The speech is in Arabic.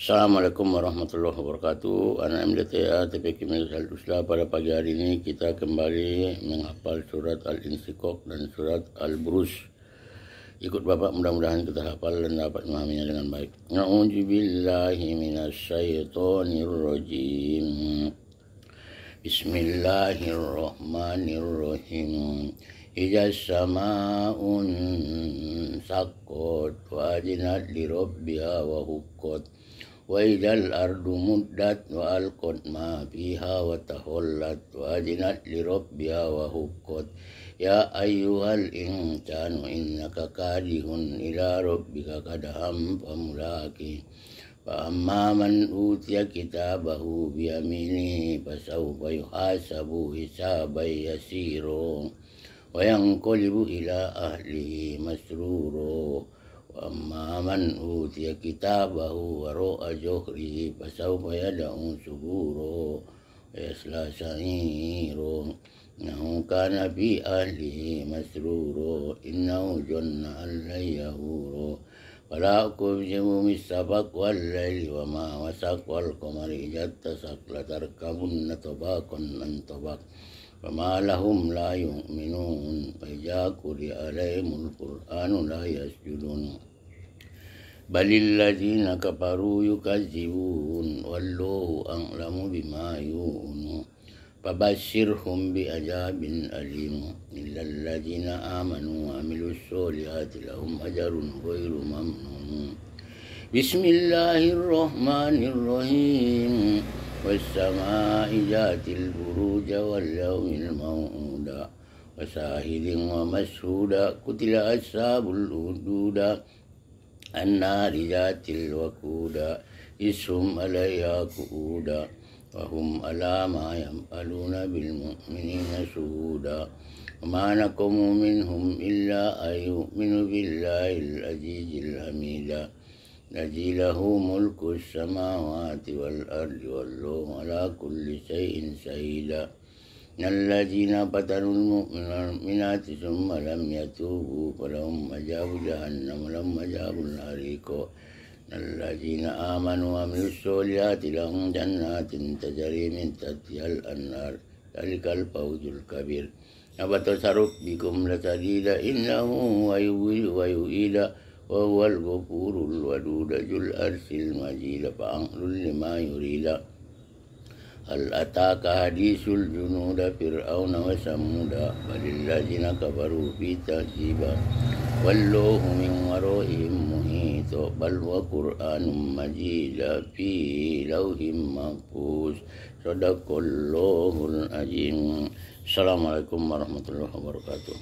Assalamualaikum warahmatullahi wabarakatuh Anak MDTA TPK Milisal Usla Pada pagi hari ini kita kembali menghafal surat Al-Insikok dan surat Al-Burus Ikut Bapak mudah-mudahan kita hafal dan dapat memahaminya dengan baik Na'udzubillahiminasyaitonirrojim Bismillahirrahmanirrahim Ija sama'un sakot Wajinat di wa hukot وإذا الأرض مدت وألقت ما فيها وتخلت وأذنت لربها وهكت يا أيها الإنسان إنك كاره إلى ربك هم فملاكي فأما من أوتي كتابه بيمينه فسوف يحاسب حسابا يسيرا وينقلب إلى أهله مسرورا وأما من أوتي كتابه وراء جهره فسوف يدعو سبوره ويصلى سعيره إنه كان في أهله مسرورا إنه جن أن يهور ولا أكذب بالسبق والليل وما وسق والقمر إذا اتسق لتركبن طباقا من طبق فما لهم لا يؤمنون فإذا قرئ عليهم القرآن لا يسجدون بل الذين كفروا يكذبون والله أعلم بما يؤمنون فبشرهم بعذاب أليم إلا الذين آمنوا وعملوا الصالحات لهم أجر غير ممنون بسم الله الرحمن الرحيم والسماء ذات البروج واليوم الموعود وشاهد ومشهود قتل أصحاب الأخدود النار ذات الوقود إذ هم عليها قعودا وهم على ما يفعلون بالمؤمنين شهودا وما نقم منهم إلا أن يؤمنوا بالله العزيز الحميد الذي له ملك السماوات والأرض والله على كل شيء شهيدا الذين بدلوا المؤمنات ثم لم يتوبوا فلهم مجاب جهنم ولهم مجاب الحريق الذين آمنوا وعملوا الصالحات لهم جنات تجري من تحتها الأنهار ذلك الفوز الكبير أفتشرك بكم لتزيد إنه هو يويل ويعيد وهو الغفور الودود ذو الأرس المجيد فأمر لما يريد هل أتاك حديث الجنود فرعون وثمود وللذين كفروا في تكذيبا والله من ورائهم محيط بل وقرآن مجيد في لوح محفوظ صدق الله العظيم السلام عليكم ورحمة الله وبركاته